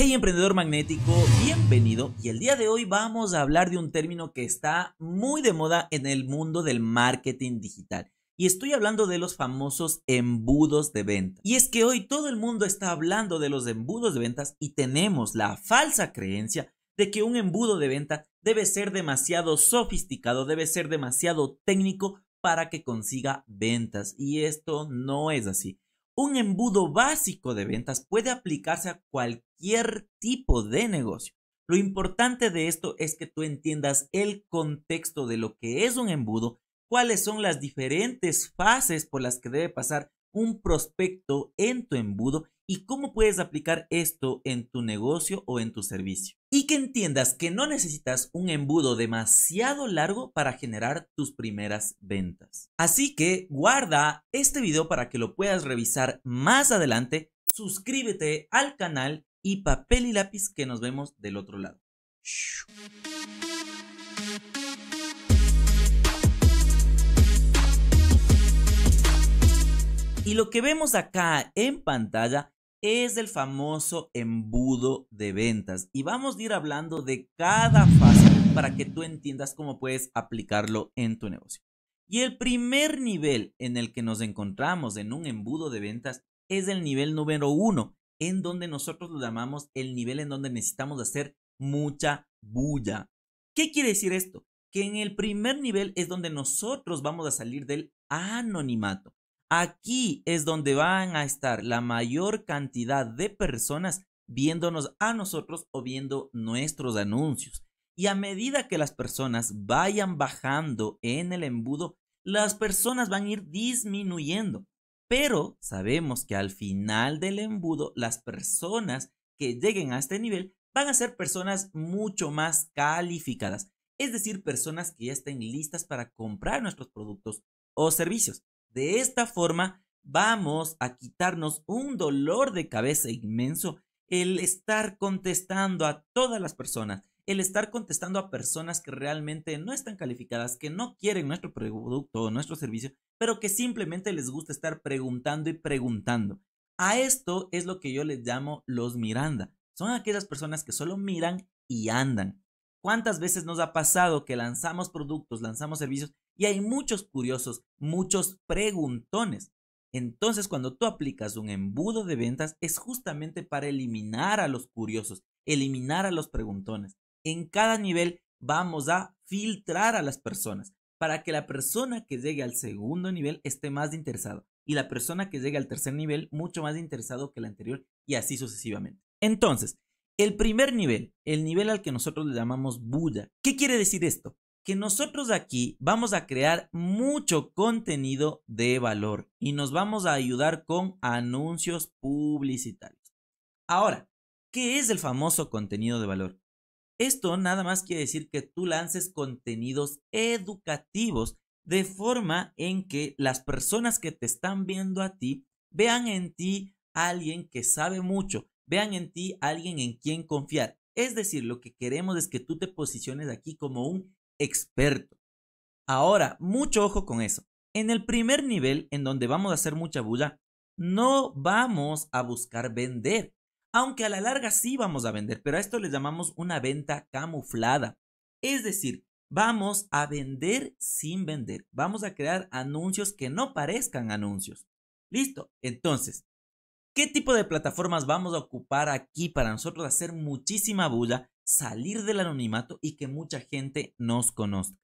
Hey emprendedor magnético, bienvenido y el día de hoy vamos a hablar de un término que está muy de moda en el mundo del marketing digital. Y estoy hablando de los famosos embudos de venta. Y es que hoy todo el mundo está hablando de los embudos de ventas y tenemos la falsa creencia de que un embudo de venta debe ser demasiado sofisticado, debe ser demasiado técnico para que consiga ventas. Y esto no es así. Un embudo básico de ventas puede aplicarse a cualquier tipo de negocio. Lo importante de esto es que tú entiendas el contexto de lo que es un embudo, cuáles son las diferentes fases por las que debe pasar un prospecto en tu embudo y cómo puedes aplicar esto en tu negocio o en tu servicio. Y que entiendas que no necesitas un embudo demasiado largo para generar tus primeras ventas. Así que guarda este video para que lo puedas revisar más adelante. Suscríbete al canal y papel y lápiz que nos vemos del otro lado. Y lo que vemos acá en pantalla es el famoso embudo de ventas. Y vamos a ir hablando de cada fase para que tú entiendas cómo puedes aplicarlo en tu negocio. Y el primer nivel en el que nos encontramos en un embudo de ventas es el nivel número uno, en donde nosotros lo llamamos el nivel en donde necesitamos hacer mucha bulla. ¿Qué quiere decir esto? Que en el primer nivel es donde nosotros vamos a salir del anonimato. Aquí es donde van a estar la mayor cantidad de personas viéndonos a nosotros o viendo nuestros anuncios. Y a medida que las personas vayan bajando en el embudo, las personas van a ir disminuyendo. Pero sabemos que al final del embudo, las personas que lleguen a este nivel van a ser personas mucho más calificadas, es decir, personas que ya estén listas para comprar nuestros productos o servicios. De esta forma, vamos a quitarnos un dolor de cabeza inmenso el estar contestando a todas las personas, el estar contestando a personas que realmente no están calificadas, que no quieren nuestro producto o nuestro servicio, pero que simplemente les gusta estar preguntando y preguntando. A esto es lo que yo les llamo los Miranda. Son aquellas personas que solo miran y andan. ¿Cuántas veces nos ha pasado que lanzamos productos, lanzamos servicios y hay muchos curiosos, muchos preguntones. Entonces, cuando tú aplicas un embudo de ventas, es justamente para eliminar a los curiosos, eliminar a los preguntones. En cada nivel vamos a filtrar a las personas para que la persona que llegue al segundo nivel esté más interesado y la persona que llegue al tercer nivel mucho más interesado que la anterior y así sucesivamente. Entonces, el primer nivel, el nivel al que nosotros le llamamos Buda. ¿Qué quiere decir esto? que nosotros aquí vamos a crear mucho contenido de valor y nos vamos a ayudar con anuncios publicitarios. Ahora, ¿qué es el famoso contenido de valor? Esto nada más quiere decir que tú lances contenidos educativos de forma en que las personas que te están viendo a ti vean en ti alguien que sabe mucho, vean en ti alguien en quien confiar. Es decir, lo que queremos es que tú te posiciones aquí como un experto. Ahora, mucho ojo con eso. En el primer nivel, en donde vamos a hacer mucha bulla, no vamos a buscar vender. Aunque a la larga sí vamos a vender, pero a esto le llamamos una venta camuflada. Es decir, vamos a vender sin vender. Vamos a crear anuncios que no parezcan anuncios. Listo. Entonces, ¿qué tipo de plataformas vamos a ocupar aquí para nosotros hacer muchísima bulla salir del anonimato y que mucha gente nos conozca.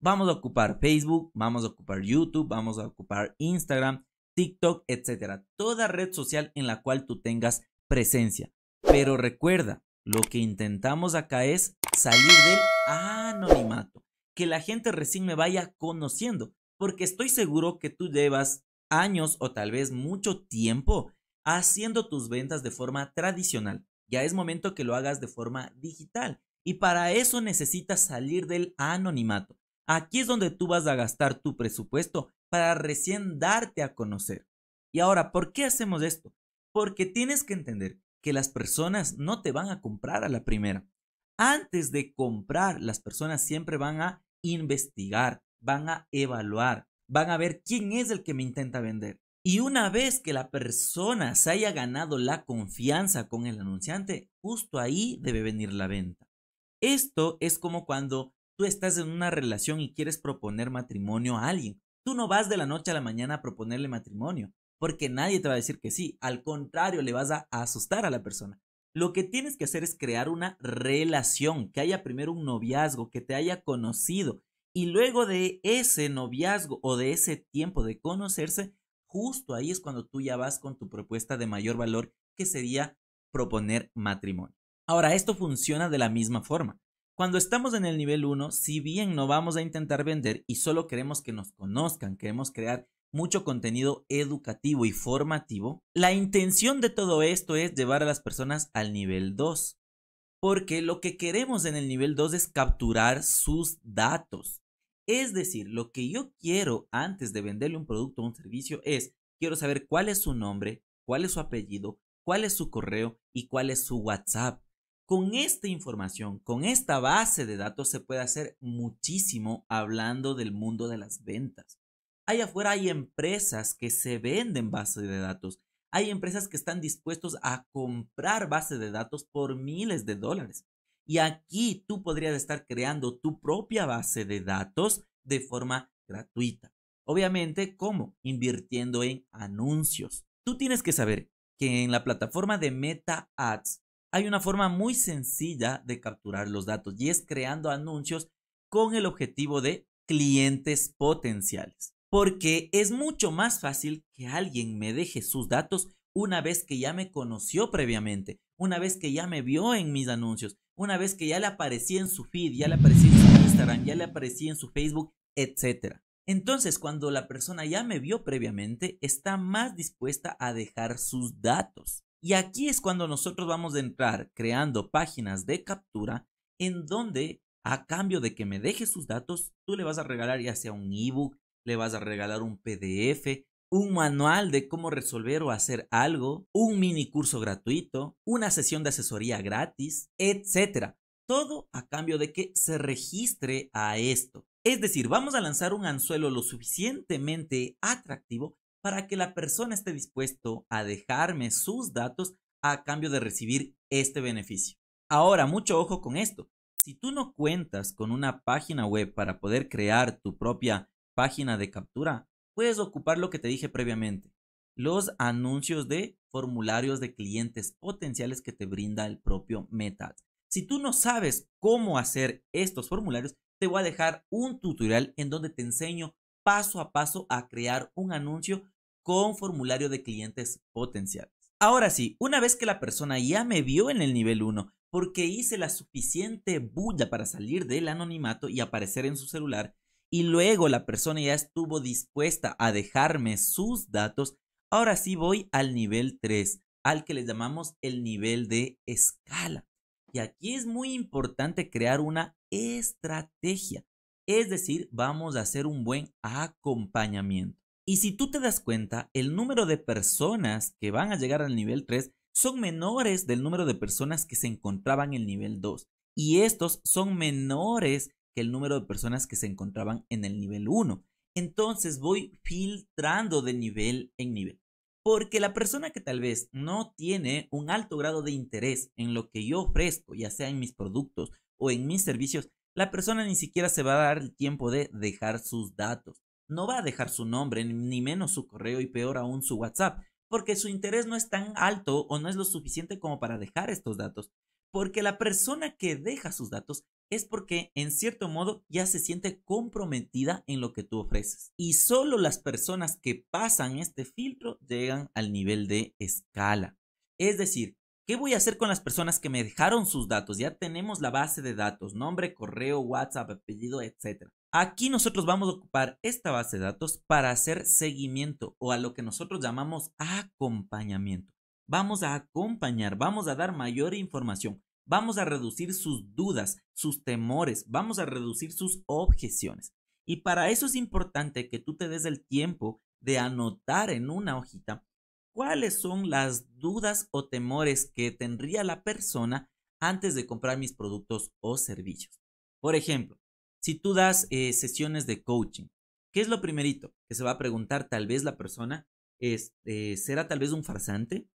Vamos a ocupar Facebook, vamos a ocupar YouTube, vamos a ocupar Instagram, TikTok, etcétera. Toda red social en la cual tú tengas presencia. Pero recuerda, lo que intentamos acá es salir del anonimato. Que la gente recién me vaya conociendo. Porque estoy seguro que tú llevas años o tal vez mucho tiempo haciendo tus ventas de forma tradicional ya es momento que lo hagas de forma digital. Y para eso necesitas salir del anonimato. Aquí es donde tú vas a gastar tu presupuesto para recién darte a conocer. Y ahora, ¿por qué hacemos esto? Porque tienes que entender que las personas no te van a comprar a la primera. Antes de comprar, las personas siempre van a investigar, van a evaluar, van a ver quién es el que me intenta vender. Y una vez que la persona se haya ganado la confianza con el anunciante, justo ahí debe venir la venta. Esto es como cuando tú estás en una relación y quieres proponer matrimonio a alguien. Tú no vas de la noche a la mañana a proponerle matrimonio, porque nadie te va a decir que sí. Al contrario, le vas a asustar a la persona. Lo que tienes que hacer es crear una relación, que haya primero un noviazgo, que te haya conocido. Y luego de ese noviazgo o de ese tiempo de conocerse, justo ahí es cuando tú ya vas con tu propuesta de mayor valor, que sería proponer matrimonio. Ahora, esto funciona de la misma forma. Cuando estamos en el nivel 1, si bien no vamos a intentar vender y solo queremos que nos conozcan, queremos crear mucho contenido educativo y formativo, la intención de todo esto es llevar a las personas al nivel 2. Porque lo que queremos en el nivel 2 es capturar sus datos. Es decir, lo que yo quiero antes de venderle un producto o un servicio es, quiero saber cuál es su nombre, cuál es su apellido, cuál es su correo y cuál es su WhatsApp. Con esta información, con esta base de datos se puede hacer muchísimo hablando del mundo de las ventas. Allá afuera hay empresas que se venden base de datos. Hay empresas que están dispuestos a comprar base de datos por miles de dólares. Y aquí tú podrías estar creando tu propia base de datos de forma gratuita. Obviamente, ¿cómo? Invirtiendo en anuncios. Tú tienes que saber que en la plataforma de Meta Ads hay una forma muy sencilla de capturar los datos y es creando anuncios con el objetivo de clientes potenciales. Porque es mucho más fácil que alguien me deje sus datos una vez que ya me conoció previamente, una vez que ya me vio en mis anuncios, una vez que ya le aparecía en su feed, ya le aparecía en su Instagram, ya le aparecía en su Facebook, etc. Entonces, cuando la persona ya me vio previamente, está más dispuesta a dejar sus datos. Y aquí es cuando nosotros vamos a entrar creando páginas de captura en donde a cambio de que me deje sus datos, tú le vas a regalar ya sea un ebook, le vas a regalar un PDF, un manual de cómo resolver o hacer algo, un mini curso gratuito, una sesión de asesoría gratis, etc. Todo a cambio de que se registre a esto. Es decir, vamos a lanzar un anzuelo lo suficientemente atractivo para que la persona esté dispuesto a dejarme sus datos a cambio de recibir este beneficio. Ahora, mucho ojo con esto. Si tú no cuentas con una página web para poder crear tu propia página de captura, puedes ocupar lo que te dije previamente, los anuncios de formularios de clientes potenciales que te brinda el propio Meta. Si tú no sabes cómo hacer estos formularios, te voy a dejar un tutorial en donde te enseño paso a paso a crear un anuncio con formulario de clientes potenciales. Ahora sí, una vez que la persona ya me vio en el nivel 1 porque hice la suficiente bulla para salir del anonimato y aparecer en su celular, y luego la persona ya estuvo dispuesta a dejarme sus datos, ahora sí voy al nivel 3, al que le llamamos el nivel de escala. Y aquí es muy importante crear una estrategia, es decir, vamos a hacer un buen acompañamiento. Y si tú te das cuenta, el número de personas que van a llegar al nivel 3 son menores del número de personas que se encontraban en el nivel 2. Y estos son menores el número de personas que se encontraban en el nivel 1. Entonces voy filtrando de nivel en nivel. Porque la persona que tal vez no tiene un alto grado de interés en lo que yo ofrezco, ya sea en mis productos o en mis servicios, la persona ni siquiera se va a dar el tiempo de dejar sus datos. No va a dejar su nombre, ni menos su correo y peor aún su WhatsApp, porque su interés no es tan alto o no es lo suficiente como para dejar estos datos. Porque la persona que deja sus datos es porque en cierto modo ya se siente comprometida en lo que tú ofreces. Y solo las personas que pasan este filtro llegan al nivel de escala. Es decir, ¿qué voy a hacer con las personas que me dejaron sus datos? Ya tenemos la base de datos, nombre, correo, WhatsApp, apellido, etc. Aquí nosotros vamos a ocupar esta base de datos para hacer seguimiento o a lo que nosotros llamamos acompañamiento. Vamos a acompañar, vamos a dar mayor información vamos a reducir sus dudas, sus temores, vamos a reducir sus objeciones. Y para eso es importante que tú te des el tiempo de anotar en una hojita cuáles son las dudas o temores que tendría la persona antes de comprar mis productos o servicios. Por ejemplo, si tú das eh, sesiones de coaching, ¿qué es lo primerito que se va a preguntar tal vez la persona? Eh, ¿Será tal vez un farsante?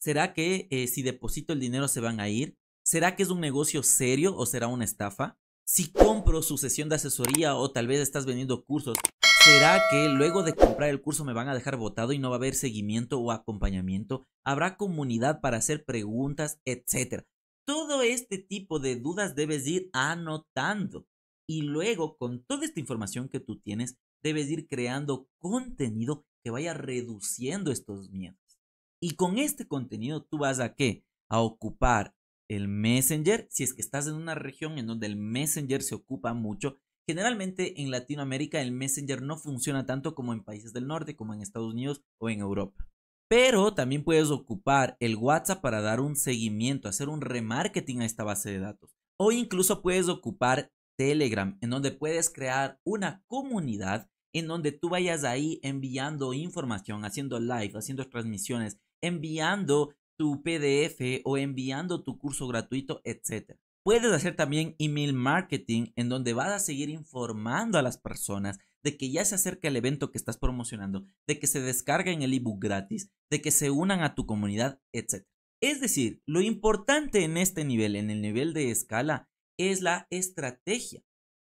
¿Será que eh, si deposito el dinero se van a ir? ¿Será que es un negocio serio o será una estafa? Si compro su sesión de asesoría o tal vez estás vendiendo cursos, ¿será que luego de comprar el curso me van a dejar votado y no va a haber seguimiento o acompañamiento? ¿Habrá comunidad para hacer preguntas, etcétera? Todo este tipo de dudas debes ir anotando y luego con toda esta información que tú tienes debes ir creando contenido que vaya reduciendo estos miedos. Y con este contenido tú vas a qué? A ocupar el Messenger, si es que estás en una región en donde el Messenger se ocupa mucho, generalmente en Latinoamérica el Messenger no funciona tanto como en países del norte, como en Estados Unidos o en Europa. Pero también puedes ocupar el WhatsApp para dar un seguimiento, hacer un remarketing a esta base de datos. O incluso puedes ocupar Telegram, en donde puedes crear una comunidad en donde tú vayas ahí enviando información, haciendo live, haciendo transmisiones, enviando tu PDF o enviando tu curso gratuito, etc. Puedes hacer también email marketing en donde vas a seguir informando a las personas de que ya se acerca el evento que estás promocionando, de que se descarguen el ebook gratis, de que se unan a tu comunidad, etc. Es decir, lo importante en este nivel, en el nivel de escala, es la estrategia.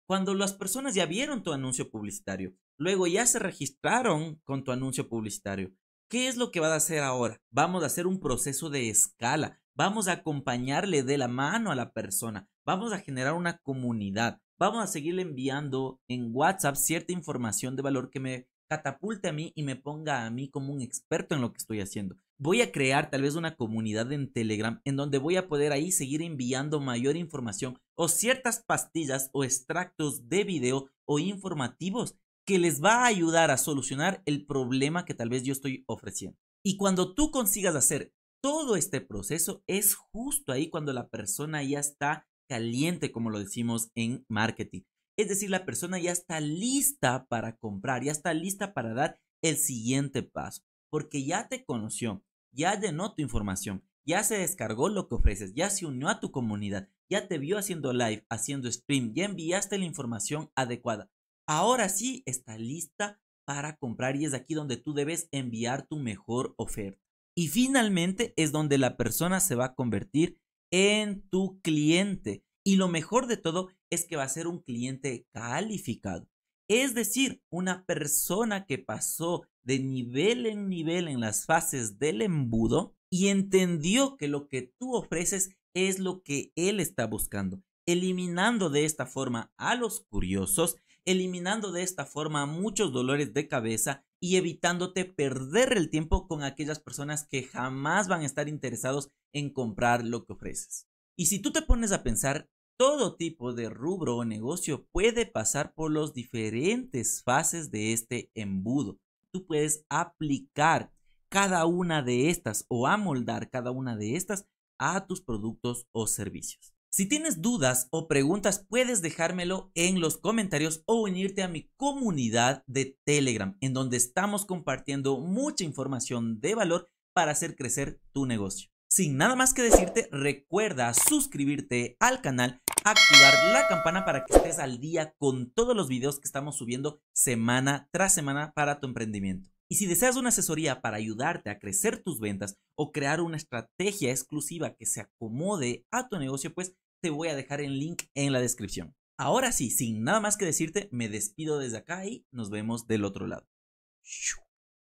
Cuando las personas ya vieron tu anuncio publicitario, luego ya se registraron con tu anuncio publicitario, ¿Qué es lo que va a hacer ahora? Vamos a hacer un proceso de escala. Vamos a acompañarle de la mano a la persona. Vamos a generar una comunidad. Vamos a seguirle enviando en WhatsApp cierta información de valor que me catapulte a mí y me ponga a mí como un experto en lo que estoy haciendo. Voy a crear tal vez una comunidad en Telegram en donde voy a poder ahí seguir enviando mayor información o ciertas pastillas o extractos de video o informativos que les va a ayudar a solucionar el problema que tal vez yo estoy ofreciendo. Y cuando tú consigas hacer todo este proceso, es justo ahí cuando la persona ya está caliente, como lo decimos en marketing. Es decir, la persona ya está lista para comprar, ya está lista para dar el siguiente paso, porque ya te conoció, ya llenó tu información, ya se descargó lo que ofreces, ya se unió a tu comunidad, ya te vio haciendo live, haciendo stream, ya enviaste la información adecuada ahora sí está lista para comprar y es aquí donde tú debes enviar tu mejor oferta. Y finalmente es donde la persona se va a convertir en tu cliente. Y lo mejor de todo es que va a ser un cliente calificado. Es decir, una persona que pasó de nivel en nivel en las fases del embudo y entendió que lo que tú ofreces es lo que él está buscando, eliminando de esta forma a los curiosos eliminando de esta forma muchos dolores de cabeza y evitándote perder el tiempo con aquellas personas que jamás van a estar interesados en comprar lo que ofreces. Y si tú te pones a pensar, todo tipo de rubro o negocio puede pasar por las diferentes fases de este embudo. Tú puedes aplicar cada una de estas o amoldar cada una de estas a tus productos o servicios. Si tienes dudas o preguntas, puedes dejármelo en los comentarios o unirte a mi comunidad de Telegram, en donde estamos compartiendo mucha información de valor para hacer crecer tu negocio. Sin nada más que decirte, recuerda suscribirte al canal, activar la campana para que estés al día con todos los videos que estamos subiendo semana tras semana para tu emprendimiento. Y si deseas una asesoría para ayudarte a crecer tus ventas o crear una estrategia exclusiva que se acomode a tu negocio, pues te voy a dejar el link en la descripción. Ahora sí, sin nada más que decirte, me despido desde acá y nos vemos del otro lado.